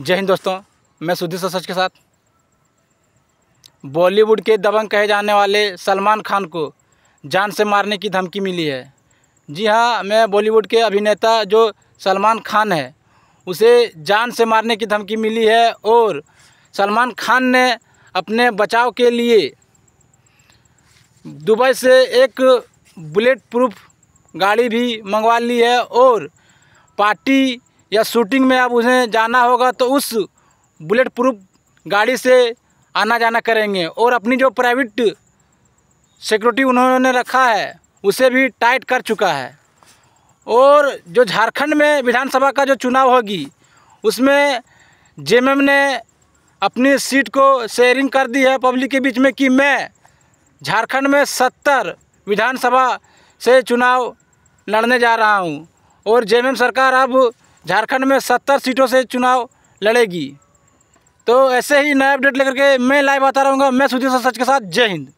जय हिंद दोस्तों मैं सुधीर सच के साथ बॉलीवुड के दबंग कहे जाने वाले सलमान खान को जान से मारने की धमकी मिली है जी हाँ मैं बॉलीवुड के अभिनेता जो सलमान खान है उसे जान से मारने की धमकी मिली है और सलमान खान ने अपने बचाव के लिए दुबई से एक बुलेट प्रूफ गाड़ी भी मंगवा ली है और पार्टी या शूटिंग में आप उन्हें जाना होगा तो उस बुलेट प्रूफ गाड़ी से आना जाना करेंगे और अपनी जो प्राइवेट सिक्योरिटी उन्होंने रखा है उसे भी टाइट कर चुका है और जो झारखंड में विधानसभा का जो चुनाव होगी उसमें जे ने अपनी सीट को शेयरिंग कर दी है पब्लिक के बीच में कि मैं झारखंड में सत्तर विधानसभा से चुनाव लड़ने जा रहा हूं और जे सरकार अब झारखंड में सत्तर सीटों से चुनाव लड़ेगी तो ऐसे ही नया अपडेट लेकर के मैं लाइव आता रहूँगा मैं सुधीर सच के साथ जय हिंद